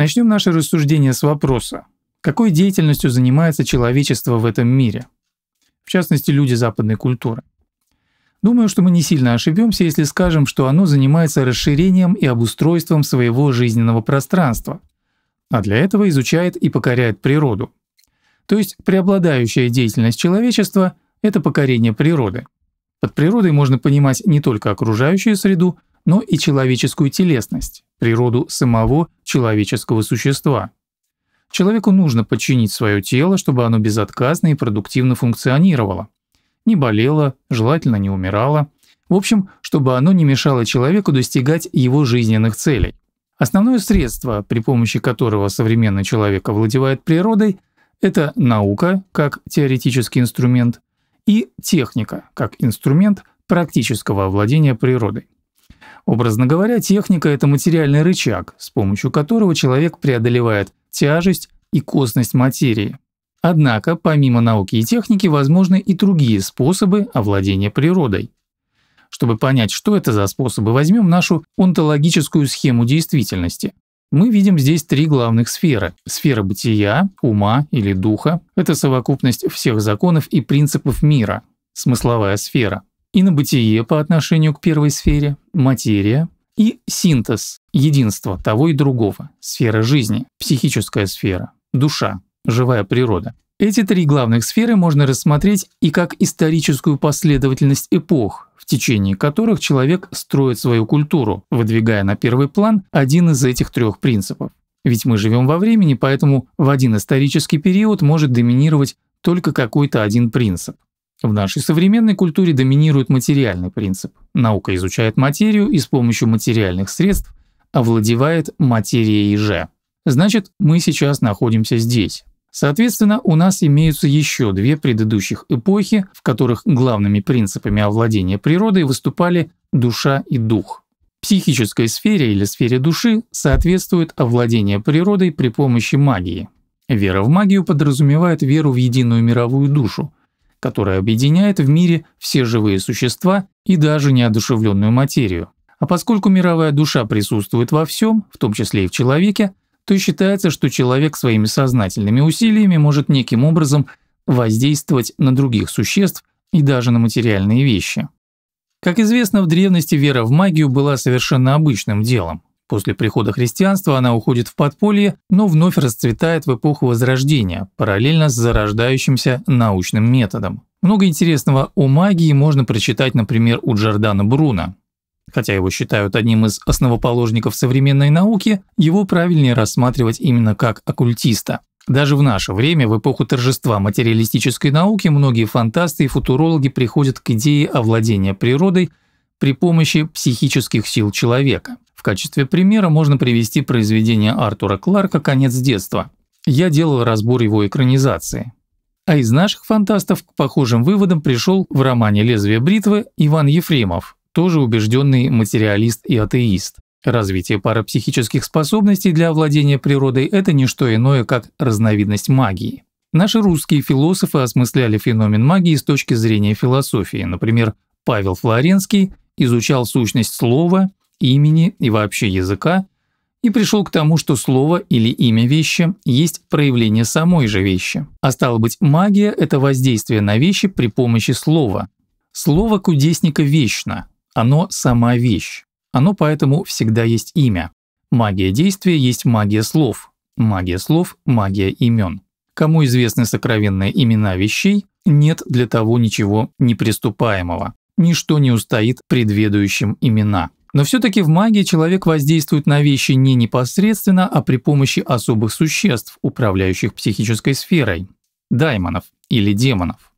Начнем наше рассуждение с вопроса, какой деятельностью занимается человечество в этом мире, в частности люди западной культуры. Думаю, что мы не сильно ошибемся, если скажем, что оно занимается расширением и обустройством своего жизненного пространства, а для этого изучает и покоряет природу. То есть преобладающая деятельность человечества – это покорение природы. Под природой можно понимать не только окружающую среду, но и человеческую телесность природу самого человеческого существа. Человеку нужно подчинить свое тело, чтобы оно безотказно и продуктивно функционировало. Не болело, желательно не умирало. В общем, чтобы оно не мешало человеку достигать его жизненных целей. Основное средство, при помощи которого современный человек овладевает природой, это наука как теоретический инструмент и техника как инструмент практического овладения природой. Образно говоря, техника – это материальный рычаг, с помощью которого человек преодолевает тяжесть и костность материи. Однако, помимо науки и техники, возможны и другие способы овладения природой. Чтобы понять, что это за способы, возьмем нашу онтологическую схему действительности. Мы видим здесь три главных сферы. Сфера бытия, ума или духа – это совокупность всех законов и принципов мира. Смысловая сфера – и на бытие по отношению к первой сфере, материя, и синтез, единство того и другого, сфера жизни, психическая сфера, душа, живая природа. Эти три главных сферы можно рассмотреть и как историческую последовательность эпох, в течение которых человек строит свою культуру, выдвигая на первый план один из этих трех принципов. Ведь мы живем во времени, поэтому в один исторический период может доминировать только какой-то один принцип. В нашей современной культуре доминирует материальный принцип. Наука изучает материю и с помощью материальных средств овладевает материей же. Значит, мы сейчас находимся здесь. Соответственно, у нас имеются еще две предыдущих эпохи, в которых главными принципами овладения природой выступали душа и дух. Психической сфере или сфере души соответствует овладение природой при помощи магии. Вера в магию подразумевает веру в единую мировую душу, которая объединяет в мире все живые существа и даже неодушевленную материю. А поскольку мировая душа присутствует во всем, в том числе и в человеке, то считается, что человек своими сознательными усилиями может неким образом воздействовать на других существ и даже на материальные вещи. Как известно, в древности вера в магию была совершенно обычным делом. После прихода христианства она уходит в подполье, но вновь расцветает в эпоху Возрождения, параллельно с зарождающимся научным методом. Много интересного о магии можно прочитать, например, у Джордана Бруна. Хотя его считают одним из основоположников современной науки, его правильнее рассматривать именно как оккультиста. Даже в наше время, в эпоху торжества материалистической науки, многие фантасты и футурологи приходят к идее овладения природой при помощи психических сил человека. В качестве примера можно привести произведение Артура Кларка «Конец детства». Я делал разбор его экранизации. А из наших фантастов к похожим выводам пришел в романе «Лезвие бритвы» Иван Ефремов, тоже убежденный материалист и атеист. Развитие парапсихических способностей для овладения природой – это не что иное, как разновидность магии. Наши русские философы осмысляли феномен магии с точки зрения философии. Например, Павел Флоренский изучал сущность слова, имени и вообще языка, и пришел к тому, что слово или имя вещи есть проявление самой же вещи. А стало быть, магия – это воздействие на вещи при помощи слова. Слово кудесника вечно, оно сама вещь, оно поэтому всегда есть имя. Магия действия есть магия слов, магия слов – магия имен. Кому известны сокровенные имена вещей, нет для того ничего неприступаемого. Ничто не устоит предведующим имена. Но все-таки в магии человек воздействует на вещи не непосредственно, а при помощи особых существ, управляющих психической сферой – даймонов или демонов.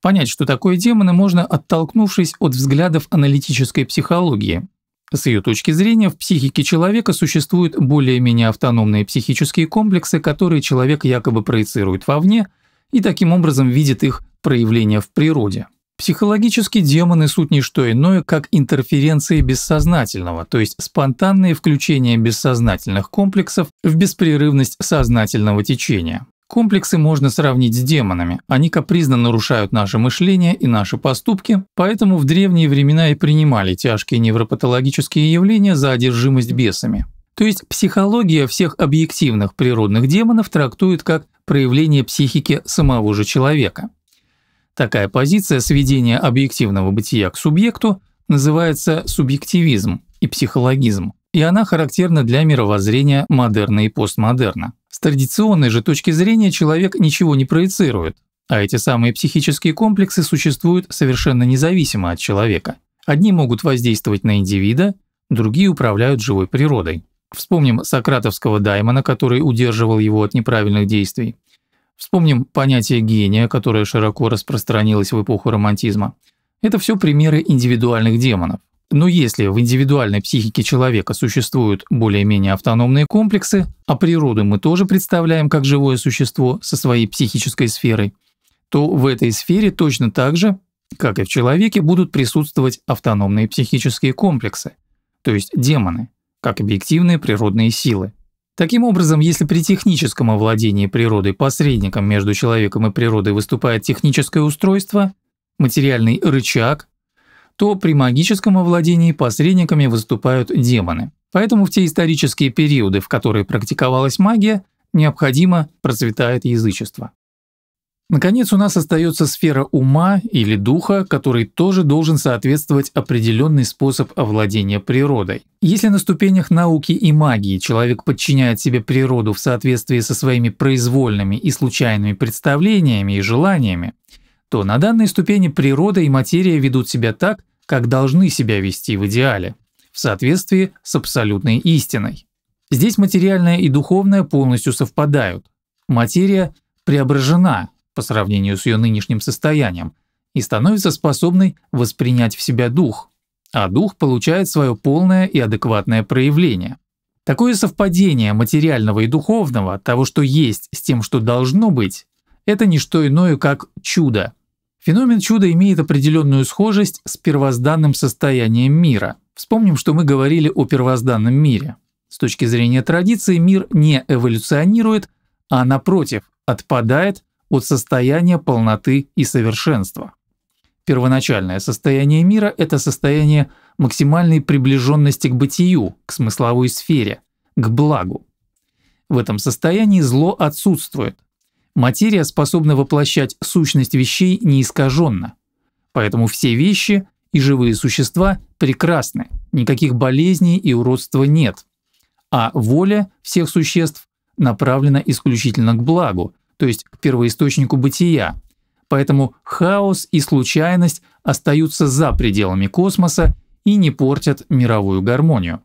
Понять, что такое демоны, можно оттолкнувшись от взглядов аналитической психологии. С ее точки зрения, в психике человека существуют более-менее автономные психические комплексы, которые человек якобы проецирует вовне и таким образом видит их проявления в природе – Психологический демоны суть не что иное, как интерференции бессознательного, то есть спонтанные включения бессознательных комплексов в беспрерывность сознательного течения. Комплексы можно сравнить с демонами. Они капризно нарушают наше мышление и наши поступки, поэтому в древние времена и принимали тяжкие невропатологические явления за одержимость бесами. То есть психология всех объективных природных демонов трактует как проявление психики самого же человека. Такая позиция сведения объективного бытия к субъекту называется субъективизм и психологизм, и она характерна для мировоззрения модерна и постмодерна. С традиционной же точки зрения человек ничего не проецирует, а эти самые психические комплексы существуют совершенно независимо от человека. Одни могут воздействовать на индивида, другие управляют живой природой. Вспомним сократовского даймона, который удерживал его от неправильных действий. Вспомним понятие гения, которое широко распространилось в эпоху романтизма. Это все примеры индивидуальных демонов. Но если в индивидуальной психике человека существуют более-менее автономные комплексы, а природу мы тоже представляем как живое существо со своей психической сферой, то в этой сфере точно так же, как и в человеке, будут присутствовать автономные психические комплексы, то есть демоны, как объективные природные силы. Таким образом, если при техническом овладении природой посредником между человеком и природой выступает техническое устройство, материальный рычаг, то при магическом овладении посредниками выступают демоны. Поэтому в те исторические периоды, в которые практиковалась магия, необходимо процветает язычество. Наконец, у нас остается сфера ума или духа, который тоже должен соответствовать определенный способ овладения природой. Если на ступенях науки и магии человек подчиняет себе природу в соответствии со своими произвольными и случайными представлениями и желаниями, то на данной ступени природа и материя ведут себя так, как должны себя вести в идеале, в соответствии с абсолютной истиной. Здесь материальное и духовное полностью совпадают. Материя преображена, по сравнению с ее нынешним состоянием и становится способной воспринять в себя дух, а дух получает свое полное и адекватное проявление. Такое совпадение материального и духовного, того, что есть, с тем, что должно быть, это не что иное, как чудо. Феномен чуда имеет определенную схожесть с первозданным состоянием мира. Вспомним, что мы говорили о первозданном мире. С точки зрения традиции мир не эволюционирует, а напротив, отпадает от состояния полноты и совершенства. Первоначальное состояние мира – это состояние максимальной приближенности к бытию, к смысловой сфере, к благу. В этом состоянии зло отсутствует. Материя способна воплощать сущность вещей неискаженно. Поэтому все вещи и живые существа прекрасны, никаких болезней и уродства нет. А воля всех существ направлена исключительно к благу, то есть к первоисточнику бытия. Поэтому хаос и случайность остаются за пределами космоса и не портят мировую гармонию.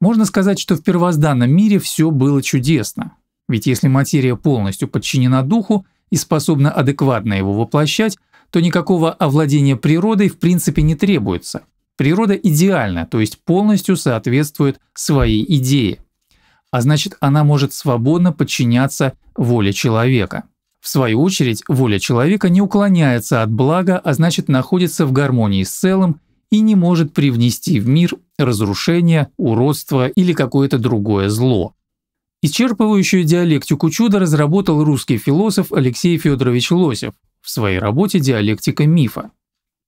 Можно сказать, что в первозданном мире все было чудесно. Ведь если материя полностью подчинена духу и способна адекватно его воплощать, то никакого овладения природой в принципе не требуется. Природа идеальна, то есть полностью соответствует своей идее а значит она может свободно подчиняться воле человека. В свою очередь, воля человека не уклоняется от блага, а значит находится в гармонии с целым и не может привнести в мир разрушение, уродство или какое-то другое зло. Исчерпывающую диалектику чуда разработал русский философ Алексей Федорович Лосев в своей работе «Диалектика мифа».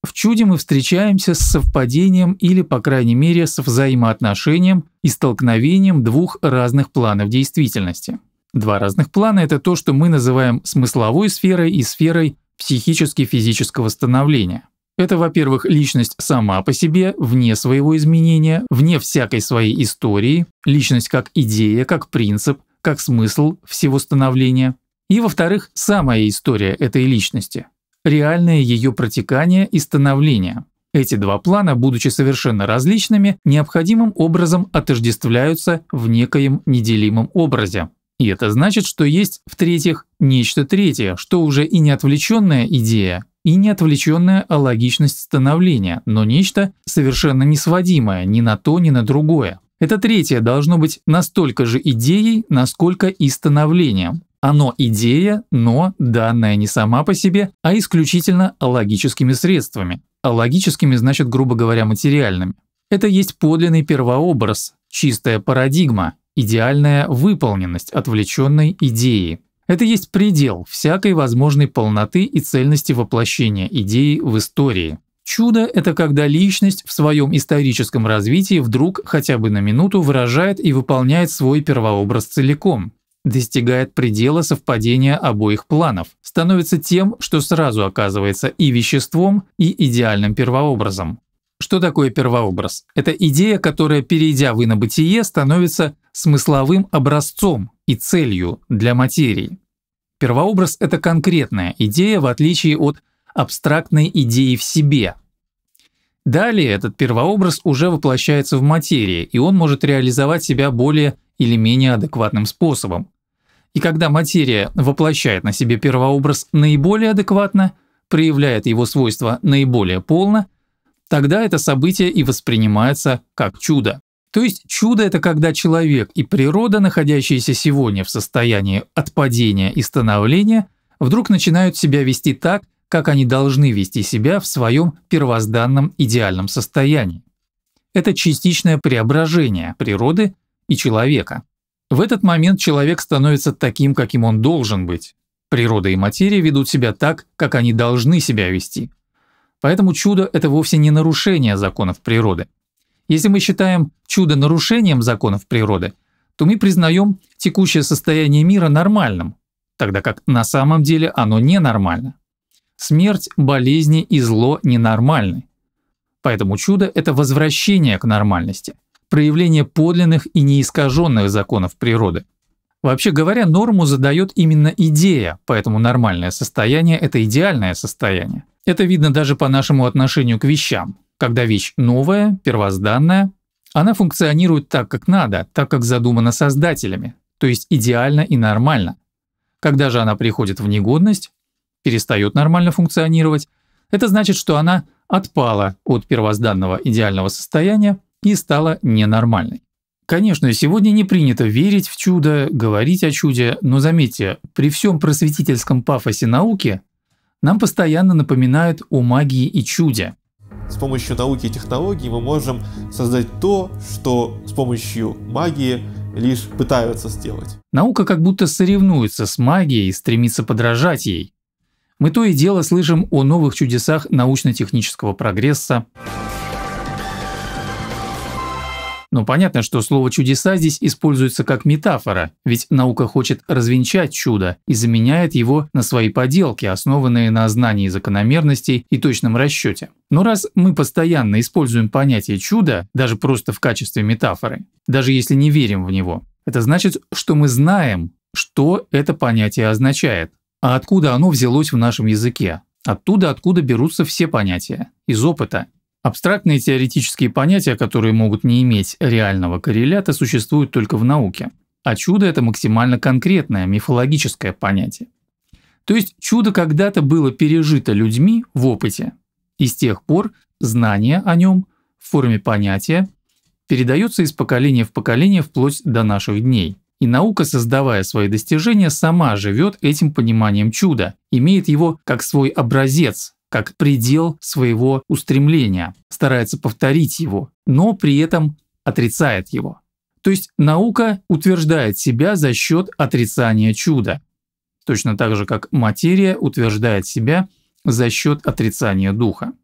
В чуде мы встречаемся с совпадением или, по крайней мере, с взаимоотношением и столкновением двух разных планов действительности. Два разных плана – это то, что мы называем смысловой сферой и сферой психически-физического становления. Это, во-первых, личность сама по себе, вне своего изменения, вне всякой своей истории, личность как идея, как принцип, как смысл всего становления. И, во-вторых, самая история этой личности – реальное ее протекание и становление. Эти два плана, будучи совершенно различными, необходимым образом отождествляются в некоем неделимом образе. И это значит, что есть, в-третьих, нечто третье, что уже и не отвлеченная идея, и не отвлеченная о логичность становления, но нечто совершенно несводимое ни на то, ни на другое. Это третье должно быть настолько же идеей, насколько и становлением. Оно идея, но данная не сама по себе, а исключительно логическими средствами. А логическими значит, грубо говоря, материальными. Это есть подлинный первообраз, чистая парадигма, идеальная выполненность отвлеченной идеи. Это есть предел всякой возможной полноты и цельности воплощения идеи в истории. Чудо – это когда личность в своем историческом развитии вдруг хотя бы на минуту выражает и выполняет свой первообраз целиком достигает предела совпадения обоих планов, становится тем, что сразу оказывается и веществом, и идеальным первообразом. Что такое первообраз? Это идея, которая, перейдя в инобытие, становится смысловым образцом и целью для материи. Первообраз – это конкретная идея, в отличие от абстрактной идеи в себе. Далее этот первообраз уже воплощается в материи, и он может реализовать себя более или менее адекватным способом. И когда материя воплощает на себе первообраз наиболее адекватно, проявляет его свойства наиболее полно, тогда это событие и воспринимается как чудо. То есть чудо – это когда человек и природа, находящиеся сегодня в состоянии отпадения и становления, вдруг начинают себя вести так, как они должны вести себя в своем первозданном идеальном состоянии. Это частичное преображение природы и человека. В этот момент человек становится таким, каким он должен быть. Природа и материя ведут себя так, как они должны себя вести. Поэтому чудо – это вовсе не нарушение законов природы. Если мы считаем чудо нарушением законов природы, то мы признаем текущее состояние мира нормальным, тогда как на самом деле оно ненормально. Смерть, болезни и зло ненормальны. Поэтому чудо – это возвращение к нормальности – проявление подлинных и неискаженных законов природы. Вообще говоря, норму задает именно идея, поэтому нормальное состояние – это идеальное состояние. Это видно даже по нашему отношению к вещам. Когда вещь новая, первозданная, она функционирует так, как надо, так, как задумано создателями, то есть идеально и нормально. Когда же она приходит в негодность, перестает нормально функционировать, это значит, что она отпала от первозданного идеального состояния и стала ненормальной. Конечно, сегодня не принято верить в чудо, говорить о чуде, но заметьте, при всем просветительском пафосе науки нам постоянно напоминают о магии и чуде. С помощью науки и технологий мы можем создать то, что с помощью магии лишь пытаются сделать. Наука как будто соревнуется с магией и стремится подражать ей. Мы то и дело слышим о новых чудесах научно-технического прогресса. Но понятно, что слово «чудеса» здесь используется как метафора, ведь наука хочет развенчать чудо и заменяет его на свои поделки, основанные на знании закономерностей и точном расчете. Но раз мы постоянно используем понятие «чудо», даже просто в качестве метафоры, даже если не верим в него, это значит, что мы знаем, что это понятие означает, а откуда оно взялось в нашем языке, оттуда, откуда берутся все понятия, из опыта. Абстрактные теоретические понятия, которые могут не иметь реального коррелята, существуют только в науке. А чудо – это максимально конкретное, мифологическое понятие. То есть чудо когда-то было пережито людьми в опыте, и с тех пор знание о нем в форме понятия передается из поколения в поколение вплоть до наших дней. И наука, создавая свои достижения, сама живет этим пониманием чуда, имеет его как свой образец, как предел своего устремления, старается повторить его, но при этом отрицает его. То есть наука утверждает себя за счет отрицания чуда, точно так же как материя утверждает себя за счет отрицания духа.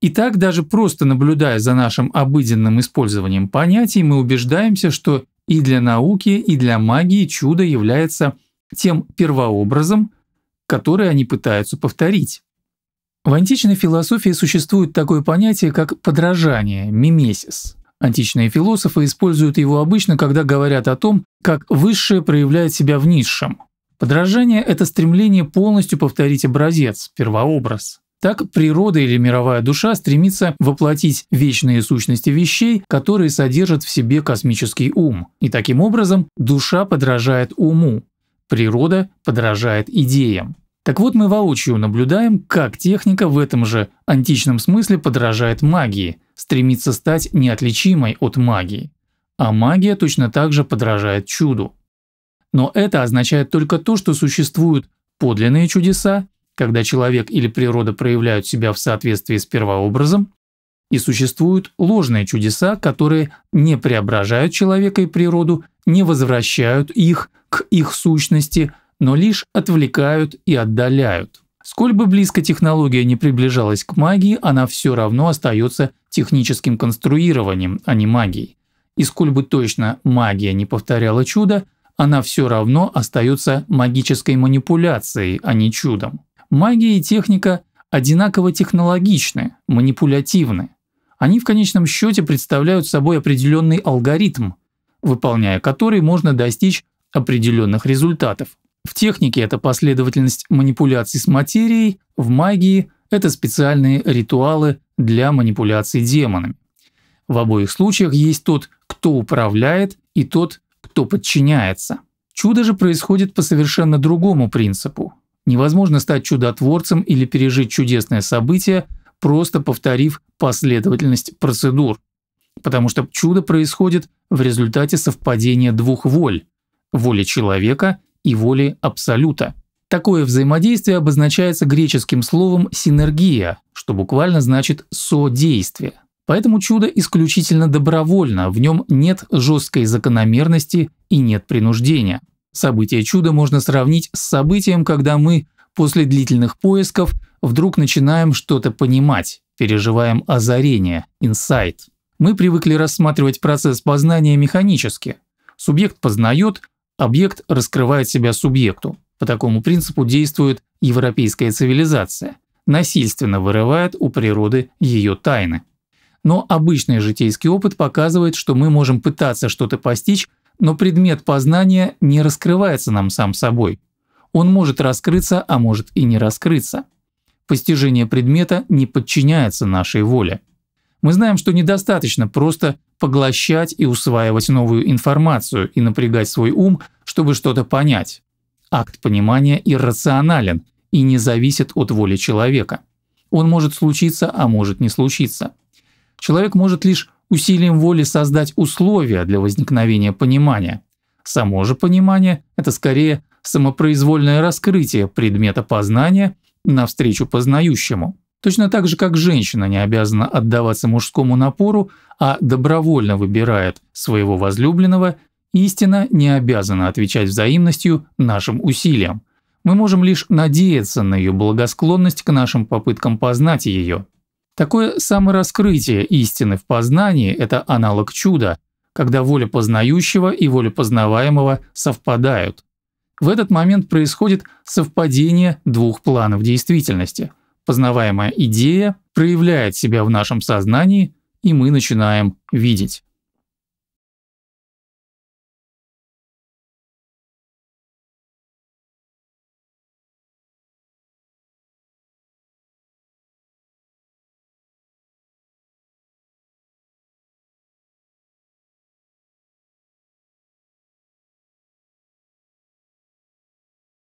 И так даже просто наблюдая за нашим обыденным использованием понятий, мы убеждаемся, что и для науки, и для магии чудо является тем первообразом, который они пытаются повторить. В античной философии существует такое понятие, как подражание, мимесис. Античные философы используют его обычно, когда говорят о том, как высшее проявляет себя в низшем. Подражание – это стремление полностью повторить образец, первообраз. Так природа или мировая душа стремится воплотить вечные сущности вещей, которые содержат в себе космический ум. И таким образом душа подражает уму, природа подражает идеям. Так вот мы воочию наблюдаем, как техника в этом же античном смысле подражает магии, стремится стать неотличимой от магии. А магия точно так же подражает чуду. Но это означает только то, что существуют подлинные чудеса, когда человек или природа проявляют себя в соответствии с первообразом, и существуют ложные чудеса, которые не преображают человека и природу, не возвращают их к их сущности – но лишь отвлекают и отдаляют. Сколь бы близко технология не приближалась к магии, она все равно остается техническим конструированием, а не магией. И сколь бы точно магия не повторяла чудо, она все равно остается магической манипуляцией, а не чудом. Магия и техника одинаково технологичны, манипулятивны. Они в конечном счете представляют собой определенный алгоритм, выполняя который можно достичь определенных результатов. В технике это последовательность манипуляций с материей, в магии это специальные ритуалы для манипуляций демонами. В обоих случаях есть тот, кто управляет, и тот, кто подчиняется. Чудо же происходит по совершенно другому принципу. Невозможно стать чудотворцем или пережить чудесное событие, просто повторив последовательность процедур. Потому что чудо происходит в результате совпадения двух воль – воли человека и воли абсолюта. Такое взаимодействие обозначается греческим словом «синергия», что буквально значит «содействие». Поэтому чудо исключительно добровольно, в нем нет жесткой закономерности и нет принуждения. Событие чуда можно сравнить с событием, когда мы после длительных поисков вдруг начинаем что-то понимать, переживаем озарение, инсайт. Мы привыкли рассматривать процесс познания механически. Субъект познает, Объект раскрывает себя субъекту. По такому принципу действует европейская цивилизация, насильственно вырывает у природы ее тайны. Но обычный житейский опыт показывает, что мы можем пытаться что-то постичь, но предмет познания не раскрывается нам сам собой. Он может раскрыться, а может и не раскрыться. Постижение предмета не подчиняется нашей воле. Мы знаем, что недостаточно просто поглощать и усваивать новую информацию и напрягать свой ум, чтобы что-то понять. Акт понимания иррационален и не зависит от воли человека. Он может случиться, а может не случиться. Человек может лишь усилием воли создать условия для возникновения понимания. Само же понимание – это скорее самопроизвольное раскрытие предмета познания навстречу познающему. Точно так же, как женщина не обязана отдаваться мужскому напору, а добровольно выбирает своего возлюбленного, истина не обязана отвечать взаимностью нашим усилиям. Мы можем лишь надеяться на ее благосклонность к нашим попыткам познать ее. Такое самораскрытие истины в познании – это аналог чуда, когда воля познающего и воля познаваемого совпадают. В этот момент происходит совпадение двух планов действительности – познаваемая идея проявляет себя в нашем сознании, и мы начинаем видеть.